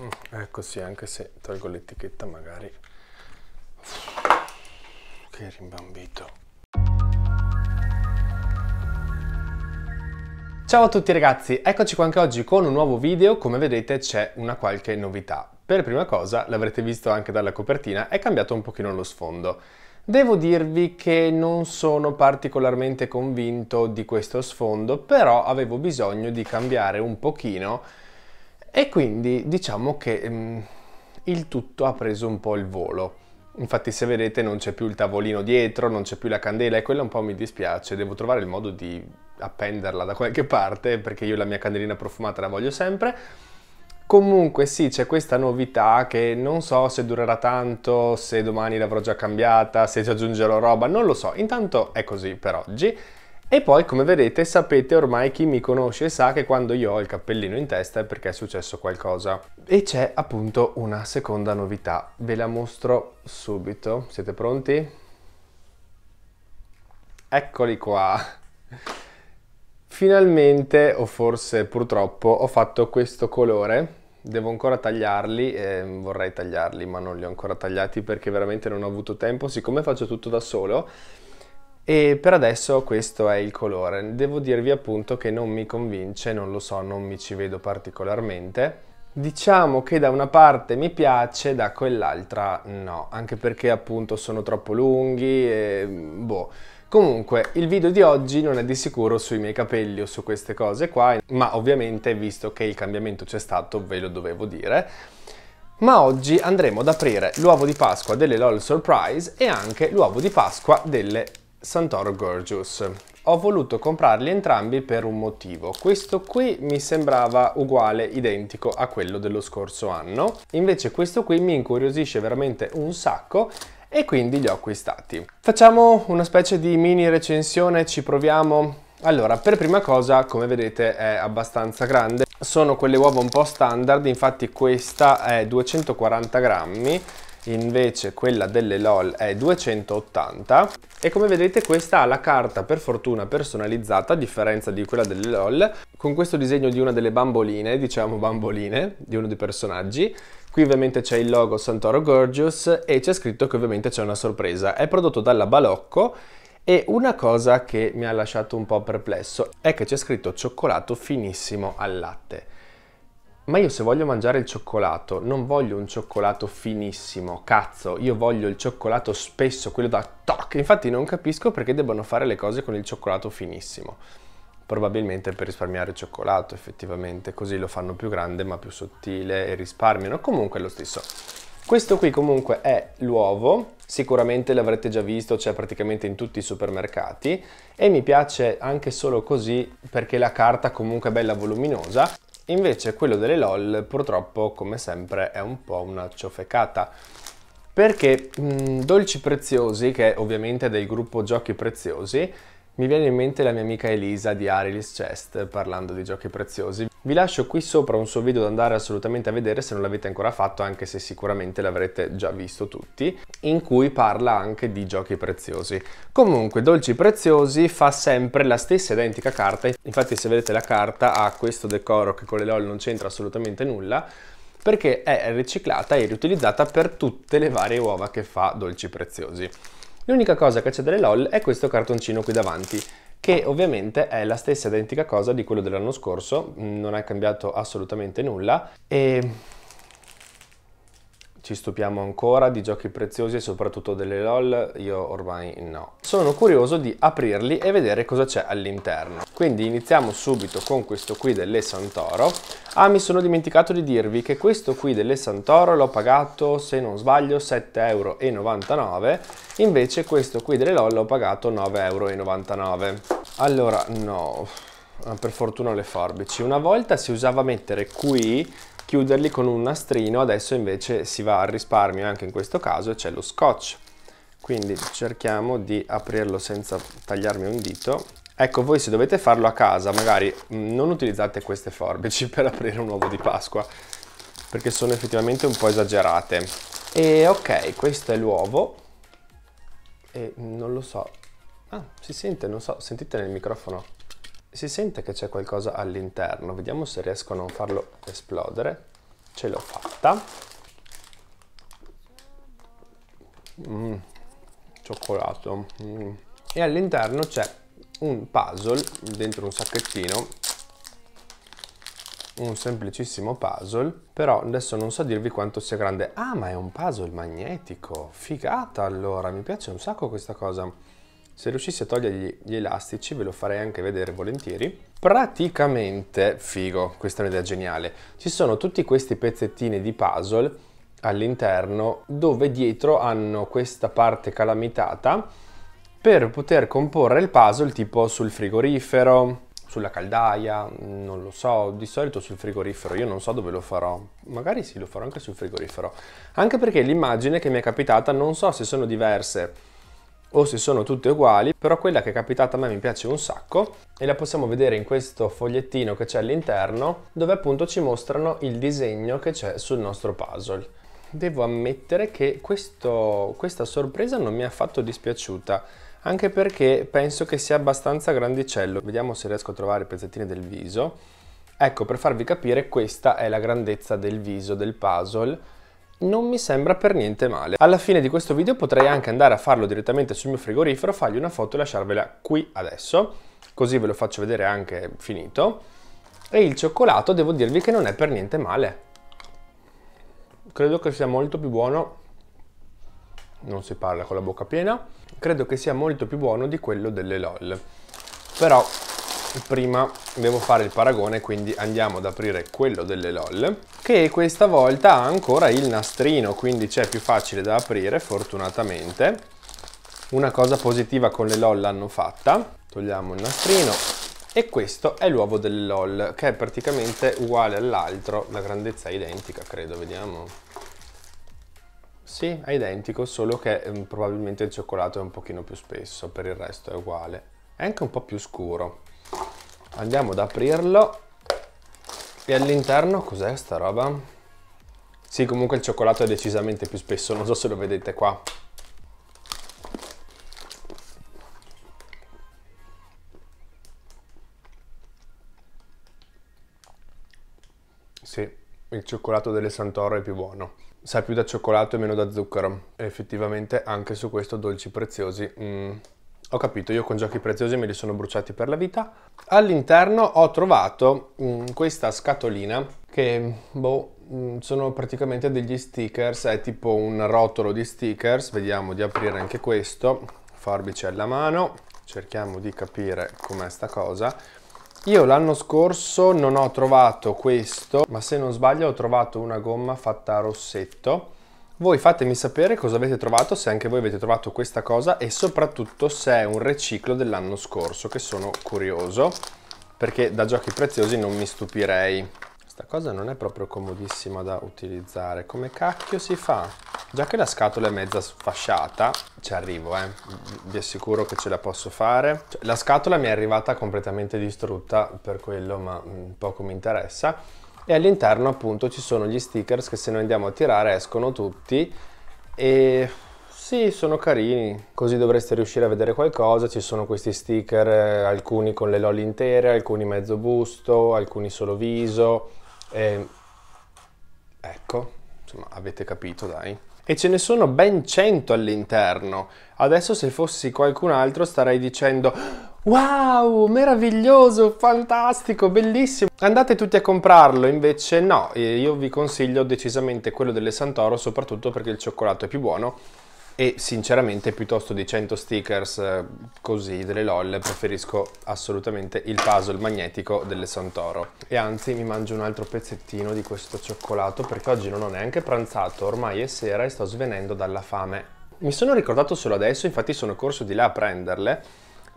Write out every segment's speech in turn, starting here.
Mm, ecco sì, anche se tolgo l'etichetta magari... Che rimbambito. Ciao a tutti ragazzi, eccoci qua anche oggi con un nuovo video, come vedete c'è una qualche novità. Per prima cosa, l'avrete visto anche dalla copertina, è cambiato un pochino lo sfondo. Devo dirvi che non sono particolarmente convinto di questo sfondo, però avevo bisogno di cambiare un pochino e quindi diciamo che mh, mm, il tutto ha preso un po' il volo. Infatti se vedete non c'è più il tavolino dietro, non c'è più la candela e quella un po' mi dispiace, devo trovare il modo di appenderla da qualche parte perché io la mia candelina profumata la voglio sempre. Comunque sì, c'è questa novità che non so se durerà tanto, se domani l'avrò già cambiata, se ci aggiungerò roba, non lo so. Intanto è così per oggi. E poi, come vedete, sapete ormai chi mi conosce sa che quando io ho il cappellino in testa è perché è successo qualcosa. E c'è appunto una seconda novità. Ve la mostro subito. Siete pronti? Eccoli qua. Finalmente, o forse purtroppo, ho fatto questo colore. Devo ancora tagliarli, eh, vorrei tagliarli, ma non li ho ancora tagliati perché veramente non ho avuto tempo. Siccome faccio tutto da solo, e per adesso questo è il colore. Devo dirvi appunto che non mi convince, non lo so, non mi ci vedo particolarmente. Diciamo che da una parte mi piace, da quell'altra no, anche perché appunto sono troppo lunghi e boh. Comunque, il video di oggi non è di sicuro sui miei capelli o su queste cose qua, ma ovviamente visto che il cambiamento c'è stato ve lo dovevo dire. Ma oggi andremo ad aprire l'uovo di Pasqua delle LOL Surprise e anche l'uovo di Pasqua delle Santoro Gorgeous. Ho voluto comprarli entrambi per un motivo. Questo qui mi sembrava uguale, identico a quello dello scorso anno. Invece questo qui mi incuriosisce veramente un sacco e quindi li ho acquistati. Facciamo una specie di mini recensione, ci proviamo. Allora, per prima cosa, come vedete, è abbastanza grande. Sono quelle uova un po' standard, infatti questa è 240 grammi invece quella delle LOL è 280 e come vedete questa ha la carta per fortuna personalizzata a differenza di quella delle LOL con questo disegno di una delle bamboline, diciamo bamboline, di uno dei personaggi Qui ovviamente c'è il logo Santoro Gorgeous e c'è scritto che ovviamente c'è una sorpresa. È prodotto dalla Balocco e una cosa che mi ha lasciato un po' perplesso è che c'è scritto cioccolato finissimo al latte. Ma io se voglio mangiare il cioccolato, non voglio un cioccolato finissimo, cazzo, io voglio il cioccolato spesso, quello da toc. Infatti non capisco perché debbano fare le cose con il cioccolato finissimo. Probabilmente per risparmiare il cioccolato, effettivamente, così lo fanno più grande ma più sottile e risparmiano. Comunque è lo stesso. Questo qui comunque è l'uovo, sicuramente l'avrete già visto, c'è cioè praticamente in tutti i supermercati e mi piace anche solo così perché la carta comunque è bella voluminosa Invece quello delle LOL purtroppo come sempre è un po' una ciofecata perché mh, mm, Dolci Preziosi, che è ovviamente del gruppo Giochi Preziosi, mi viene in mente la mia amica Elisa di Arilis Chest parlando di giochi preziosi. Vi lascio qui sopra un suo video da andare assolutamente a vedere se non l'avete ancora fatto, anche se sicuramente l'avrete già visto tutti, in cui parla anche di giochi preziosi. Comunque, Dolci Preziosi fa sempre la stessa identica carta, infatti se vedete la carta ha questo decoro che con le LOL non c'entra assolutamente nulla, perché è riciclata e riutilizzata per tutte le varie uova che fa Dolci Preziosi. L'unica cosa che c'è delle LOL è questo cartoncino qui davanti, che ovviamente è la stessa identica cosa di quello dell'anno scorso, non è cambiato assolutamente nulla e ci stupiamo ancora di giochi preziosi e soprattutto delle LOL, io ormai no. Sono curioso di aprirli e vedere cosa c'è all'interno. Quindi iniziamo subito con questo qui delle Santoro. Ah, mi sono dimenticato di dirvi che questo qui delle Santoro l'ho pagato, se non sbaglio, 7,99€, invece questo qui delle LOL l'ho pagato 9,99€. Allora, no per fortuna le forbici. Una volta si usava mettere qui chiuderli con un nastrino, adesso invece si va al risparmio anche in questo caso e c'è lo scotch. Quindi cerchiamo di aprirlo senza tagliarmi un dito. Ecco, voi se dovete farlo a casa, magari mm, non utilizzate queste forbici per aprire un uovo di Pasqua, perché sono effettivamente un po' esagerate. E ok, questo è l'uovo. E non lo so. Ah, si sente, non so, sentite nel microfono si sente che c'è qualcosa all'interno, vediamo se riesco a non farlo esplodere. Ce l'ho fatta. Mm, cioccolato. Mm. E all'interno c'è un puzzle dentro un sacchettino. Un semplicissimo puzzle, però adesso non so dirvi quanto sia grande. Ah, ma è un puzzle magnetico. Figata allora, mi piace un sacco questa cosa. Se riuscissi a togliergli gli elastici ve lo farei anche vedere volentieri. Praticamente, figo, questa è un'idea geniale, ci sono tutti questi pezzettini di puzzle all'interno dove dietro hanno questa parte calamitata per poter comporre il puzzle tipo sul frigorifero, sulla caldaia, non lo so, di solito sul frigorifero, io non so dove lo farò, magari sì lo farò anche sul frigorifero, anche perché l'immagine che mi è capitata non so se sono diverse o se sono tutte uguali, però quella che è capitata a me mi piace un sacco e la possiamo vedere in questo fogliettino che c'è all'interno dove appunto ci mostrano il disegno che c'è sul nostro puzzle. Devo ammettere che questo, questa sorpresa non mi è affatto dispiaciuta, anche perché penso che sia abbastanza grandicello. Vediamo se riesco a trovare i pezzettini del viso. Ecco, per farvi capire, questa è la grandezza del viso del puzzle non mi sembra per niente male. Alla fine di questo video potrei anche andare a farlo direttamente sul mio frigorifero, fargli una foto e lasciarvela qui adesso, così ve lo faccio vedere anche finito. E il cioccolato devo dirvi che non è per niente male. Credo che sia molto più buono, non si parla con la bocca piena, credo che sia molto più buono di quello delle LOL. Però prima devo fare il paragone quindi andiamo ad aprire quello delle LOL che questa volta ha ancora il nastrino quindi c'è più facile da aprire fortunatamente una cosa positiva con le LOL l'hanno fatta togliamo il nastrino e questo è l'uovo delle LOL che è praticamente uguale all'altro la grandezza è identica credo vediamo sì, è identico, solo che ehm, probabilmente il cioccolato è un pochino più spesso, per il resto è uguale. È anche un po' più scuro. Andiamo ad aprirlo. E all'interno cos'è sta roba? Sì, comunque il cioccolato è decisamente più spesso, non so se lo vedete qua. Sì, il cioccolato delle Santoro è più buono. Sa più da cioccolato e meno da zucchero. E effettivamente anche su questo dolci preziosi. Mm. Ho capito, io con giochi preziosi me li sono bruciati per la vita. All'interno ho trovato mh, mm, questa scatolina che, boh, mh, mm, sono praticamente degli stickers, è tipo un rotolo di stickers. Vediamo di aprire anche questo. Forbice alla mano, cerchiamo di capire com'è sta cosa. Io l'anno scorso non ho trovato questo, ma se non sbaglio ho trovato una gomma fatta a rossetto voi fatemi sapere cosa avete trovato, se anche voi avete trovato questa cosa e soprattutto se è un riciclo dell'anno scorso, che sono curioso, perché da giochi preziosi non mi stupirei. Questa cosa non è proprio comodissima da utilizzare, come cacchio si fa? Già che la scatola è mezza sfasciata, ci arrivo, eh. Vi assicuro che ce la posso fare. Cioè, la scatola mi è arrivata completamente distrutta per quello, ma mm, poco mi interessa e all'interno appunto ci sono gli stickers che se noi andiamo a tirare escono tutti e sì, sono carini, così dovreste riuscire a vedere qualcosa, ci sono questi sticker, eh, alcuni con le lolli intere, alcuni mezzo busto, alcuni solo viso, e... ecco, insomma avete capito dai e ce ne sono ben 100 all'interno. Adesso se fossi qualcun altro starei dicendo Wow, meraviglioso, fantastico, bellissimo. Andate tutti a comprarlo, invece no, io vi consiglio decisamente quello delle Santoro, soprattutto perché il cioccolato è più buono e sinceramente piuttosto di 100 stickers eh, così delle LOL preferisco assolutamente il puzzle magnetico delle Santoro. E anzi mi mangio un altro pezzettino di questo cioccolato perché oggi non ho neanche pranzato, ormai è sera e sto svenendo dalla fame. Mi sono ricordato solo adesso, infatti sono corso di là a prenderle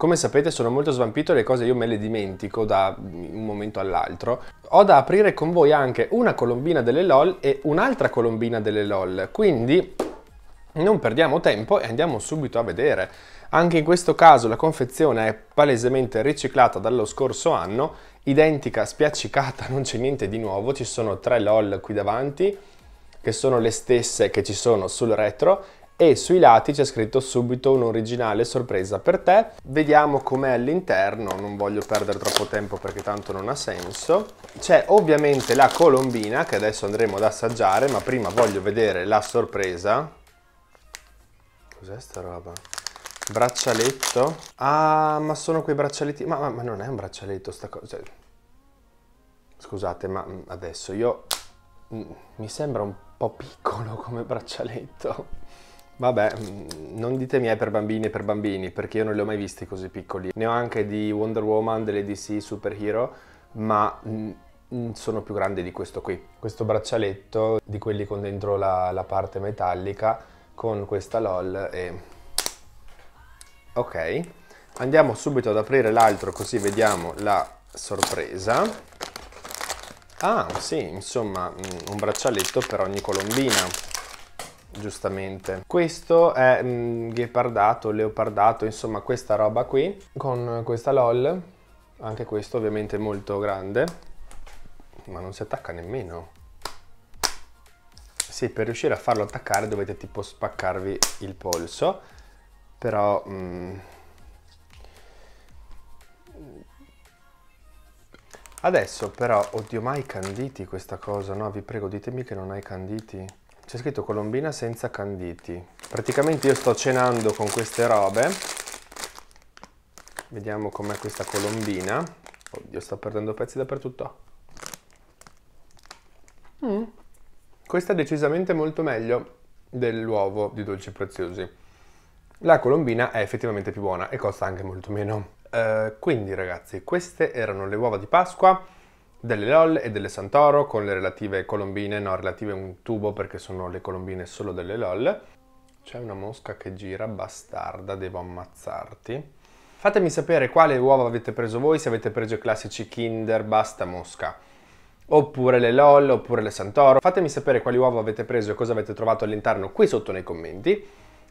come sapete sono molto svampito e le cose io me le dimentico da un momento all'altro. Ho da aprire con voi anche una colombina delle LOL e un'altra colombina delle LOL, quindi non perdiamo tempo e andiamo subito a vedere. Anche in questo caso la confezione è palesemente riciclata dallo scorso anno, identica, spiaccicata, non c'è niente di nuovo, ci sono tre LOL qui davanti, che sono le stesse che ci sono sul retro, e sui lati c'è scritto subito un originale sorpresa per te. Vediamo com'è all'interno, non voglio perdere troppo tempo perché tanto non ha senso. C'è ovviamente la colombina che adesso andremo ad assaggiare, ma prima voglio vedere la sorpresa. Cos'è sta roba? Braccialetto? Ah, ma sono quei braccialetti... Ma, ma, ma non è un braccialetto sta cosa... Cioè, scusate, ma mm, adesso io... Mm, mi sembra un po' piccolo come braccialetto. Vabbè, mm, non dite miei per bambini e per bambini, perché io non li ho mai visti così piccoli. Ne ho anche di Wonder Woman, delle DC Superhero, ma sono più grandi di questo qui. Questo braccialetto, di quelli con dentro la, la parte metallica, con questa LOL e... Ok, andiamo subito ad aprire l'altro così vediamo la sorpresa. Ah, sì, insomma, mm, un braccialetto per ogni colombina giustamente. Questo è mh, mm, ghepardato, leopardato, insomma questa roba qui, con questa LOL, anche questo ovviamente molto grande, ma non si attacca nemmeno. Sì, per riuscire a farlo attaccare dovete tipo spaccarvi il polso, però... Mh, mm, Adesso però, oddio ma hai canditi questa cosa, no? Vi prego ditemi che non hai canditi. C'è scritto colombina senza canditi. Praticamente io sto cenando con queste robe. Vediamo com'è questa colombina. Oddio, sto perdendo pezzi dappertutto. Mm. Questa è decisamente molto meglio dell'uovo di dolci preziosi. La colombina è effettivamente più buona e costa anche molto meno. Uh, quindi ragazzi, queste erano le uova di Pasqua delle LOL e delle Santoro con le relative colombine, no relative un tubo perché sono le colombine solo delle LOL. C'è una mosca che gira, bastarda, devo ammazzarti. Fatemi sapere quale uova avete preso voi, se avete preso i classici Kinder, basta mosca. Oppure le LOL, oppure le Santoro. Fatemi sapere quali uova avete preso e cosa avete trovato all'interno qui sotto nei commenti.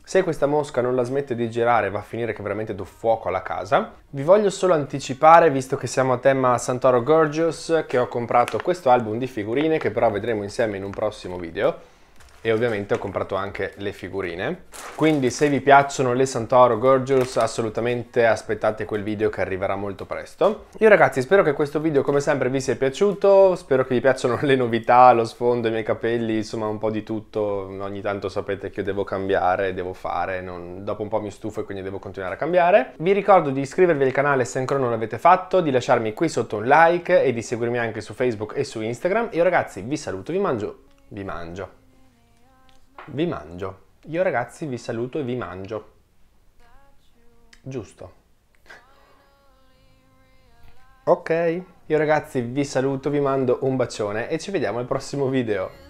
Se questa mosca non la smette di girare va a finire che veramente do fuoco alla casa. Vi voglio solo anticipare, visto che siamo a tema Santoro Gorgeous, che ho comprato questo album di figurine che però vedremo insieme in un prossimo video e ovviamente ho comprato anche le figurine. Quindi se vi piacciono le Santoro Gorgeous assolutamente aspettate quel video che arriverà molto presto. Io ragazzi spero che questo video come sempre vi sia piaciuto, spero che vi piacciono le novità, lo sfondo, i miei capelli, insomma un po' di tutto. Ogni tanto sapete che io devo cambiare, devo fare, non... dopo un po' mi stufo e quindi devo continuare a cambiare. Vi ricordo di iscrivervi al canale se ancora non l'avete fatto, di lasciarmi qui sotto un like e di seguirmi anche su Facebook e su Instagram. Io ragazzi vi saluto, vi mangio, vi mangio. Vi mangio. Io ragazzi vi saluto e vi mangio. Giusto. Ok, io ragazzi vi saluto, vi mando un bacione e ci vediamo al prossimo video.